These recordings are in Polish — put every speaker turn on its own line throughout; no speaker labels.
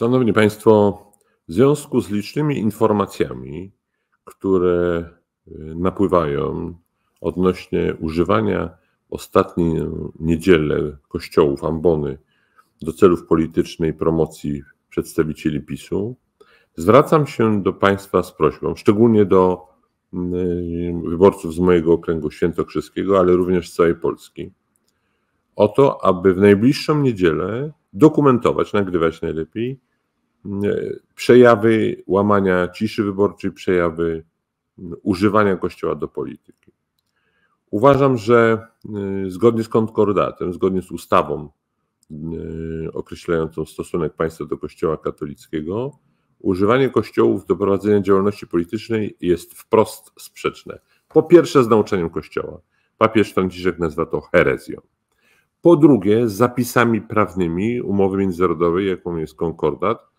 Szanowni Państwo, w związku z licznymi informacjami, które y, napływają odnośnie używania ostatniej niedzielę kościołów ambony do celów politycznej promocji przedstawicieli PiSu, zwracam się do Państwa z prośbą, szczególnie do y, wyborców z mojego okręgu świętokrzyskiego, ale również z całej Polski, o to, aby w najbliższą niedzielę dokumentować, nagrywać najlepiej E, przejawy łamania ciszy wyborczej, przejawy używania Kościoła do polityki. Uważam, że e, zgodnie z konkordatem, zgodnie z ustawą e, określającą stosunek państwa do Kościoła katolickiego, używanie kościołów do prowadzenia działalności politycznej jest wprost sprzeczne. Po pierwsze, z nauczeniem Kościoła. Papież Franciszek nazywa to herezją. Po drugie, z zapisami prawnymi umowy międzynarodowej, jaką jest konkordat,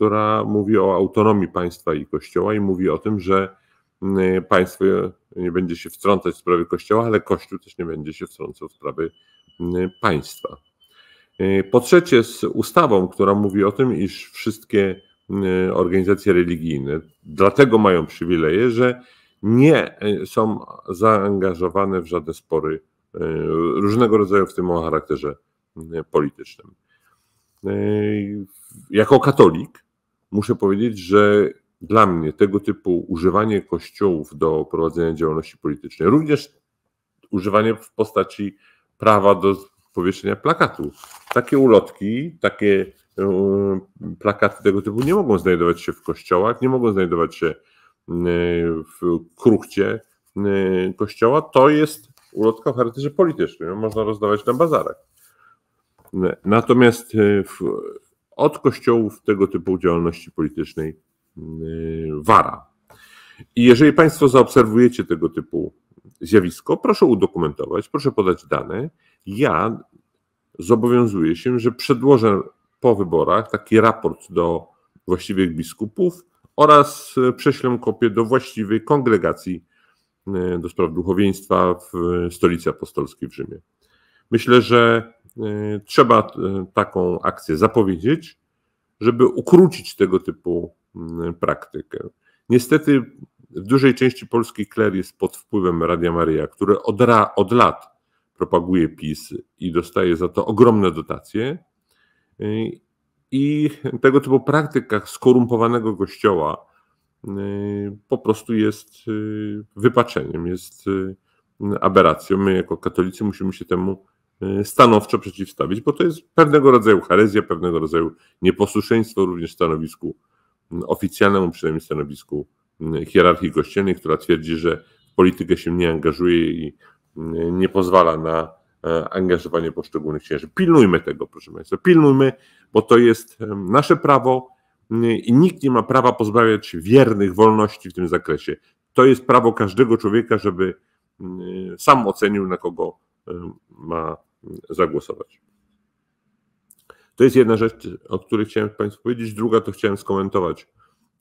która mówi o autonomii państwa i kościoła i mówi o tym, że mm, państwo nie będzie się wtrącać w sprawy kościoła, ale kościół też nie będzie się wtrącał w sprawy mm, państwa. Y, po trzecie, z ustawą, która mówi o tym, iż wszystkie mm, organizacje religijne dlatego mają przywileje, że nie y, są zaangażowane w żadne spory y, różnego rodzaju, w tym o charakterze politycznym. Jako katolik, muszę powiedzieć, że dla mnie tego typu używanie kościołów do prowadzenia działalności politycznej, również używanie w postaci prawa do powieszenia plakatu. Takie ulotki, takie e, plakaty tego typu nie mogą znajdować się w kościołach, nie mogą znajdować się e, w kruchcie e, kościoła. To jest ulotka o charakterze politycznym, można rozdawać na bazarach. Natomiast w od kościołów tego typu działalności politycznej wara. Y, I jeżeli Państwo zaobserwujecie tego typu zjawisko, proszę udokumentować, proszę podać dane. Ja zobowiązuję się, że przedłożę po wyborach taki raport do właściwych biskupów oraz prześlę kopię do właściwej kongregacji y, do spraw duchowieństwa w stolicy apostolskiej w Rzymie. Myślę, że E, trzeba e, taką akcję zapowiedzieć, żeby ukrócić tego typu mm, praktykę. Niestety w dużej części polski kler jest pod wpływem Radia Maria, które od, ra, od lat propaguje PiS i dostaje za to ogromne dotacje. E, I tego typu praktykach skorumpowanego kościoła po prostu jest wypaczeniem, jest aberracją. My jako katolicy musimy się temu Y, stanowczo przeciwstawić, bo to jest pewnego rodzaju herezja, pewnego rodzaju nieposłuszeństwo również stanowisku mm, oficjalnemu, przynajmniej stanowisku mm, hierarchii kościelnej, która twierdzi, że politykę się nie angażuje i mm, nie pozwala na e, angażowanie poszczególnych księży. Pilnujmy tego, proszę Państwa, pilnujmy, bo to jest nasze prawo i nikt nie ma prawa pozbawiać wiernych wolności w tym zakresie. To jest prawo każdego człowieka, żeby sam ocenił, na kogo ma zagłosować. To jest jedna rzecz, o której chciałem Państwu powiedzieć. Druga to chciałem skomentować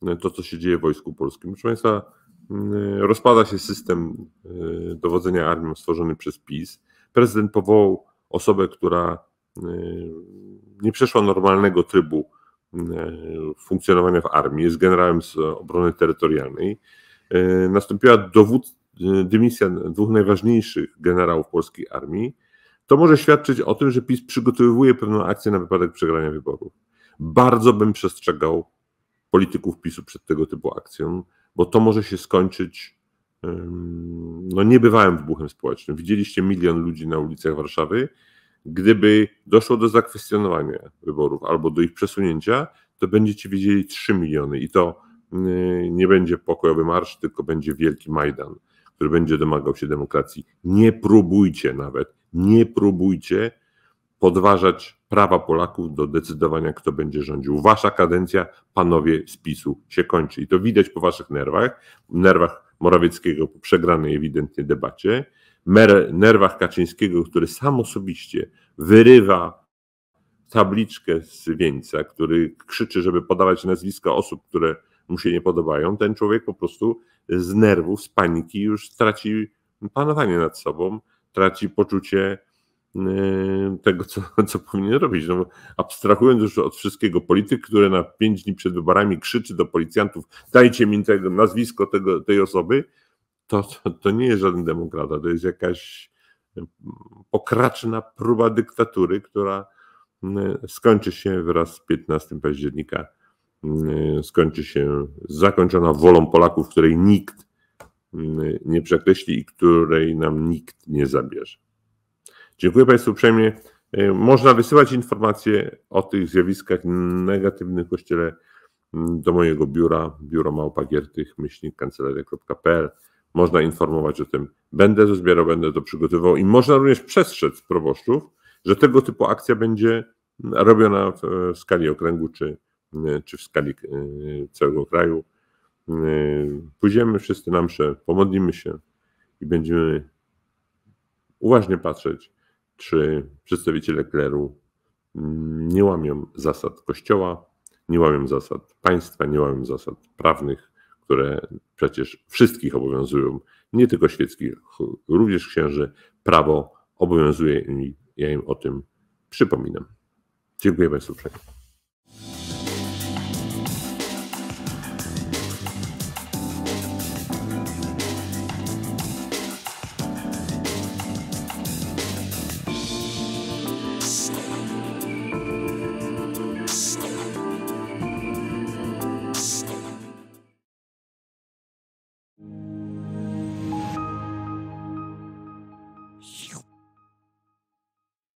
e, to, co się dzieje w Wojsku Polskim. Proszę Państwa, e, rozpada się system e, dowodzenia armią stworzony przez PiS. Prezydent powołał osobę, która nie przeszła normalnego trybu funkcjonowania w armii, jest generałem z obrony terytorialnej. Nastąpiła dowód, dymisja dwóch najważniejszych generałów polskiej armii. To może świadczyć o tym, że PiS przygotowuje pewną akcję na wypadek przegrania wyborów. Bardzo bym przestrzegał polityków PiSu przed tego typu akcją, bo to może się skończyć no, niebywałym wybuchem społecznym. Widzieliście milion ludzi na ulicach Warszawy. Gdyby doszło do zakwestionowania wyborów albo do ich przesunięcia, to będziecie widzieli 3 miliony i to nie będzie pokojowy marsz, tylko będzie wielki Majdan, który będzie domagał się demokracji. Nie próbujcie nawet nie próbujcie podważać prawa Polaków do decydowania, kto będzie rządził. Wasza kadencja, panowie z PiSu, się kończy. I to widać po waszych nerwach, nerwach Morawieckiego po przegranej ewidentnie debacie, nerwach Kaczyńskiego, który sam osobiście wyrywa tabliczkę z wieńca, który krzyczy, żeby podawać nazwiska osób, które mu się nie podobają. Ten człowiek po prostu z nerwów, z paniki już straci panowanie nad sobą traci poczucie y, tego, co, co powinien robić. No, abstrahując już od wszystkiego, polityk, który na pięć dni przed wyborami krzyczy do policjantów, dajcie mi tego, nazwisko tego, tej osoby, to, to, to nie jest żaden demokrata, to jest jakaś y, pokraczna próba dyktatury, która y, skończy się wraz z 15 października, skończy się zakończona wolą Polaków, której nikt Y, nie przekreśli i której nam nikt nie zabierze. Dziękuję Państwu uprzejmie. Y, można wysyłać informacje o tych zjawiskach negatywnych w kościele mm, do mojego biura, biuro małpagiertych, kancelaria.pl. Można informować o tym. Będę to zbierał, będę to przygotowywał i można również przestrzec proboszczów, że tego typu akcja będzie mm, robiona w skali okręgu czy, y, czy w skali całego kraju. Y, pójdziemy wszyscy na mszę, pomodlimy się i będziemy uważnie patrzeć, czy przedstawiciele kleru mm, nie łamią zasad kościoła, nie łamią zasad państwa, nie łamią zasad prawnych, które przecież wszystkich obowiązują, nie tylko świeckich, również księży. Prawo obowiązuje i ja im o tym przypominam. Dziękuję Państwu uprzejmie.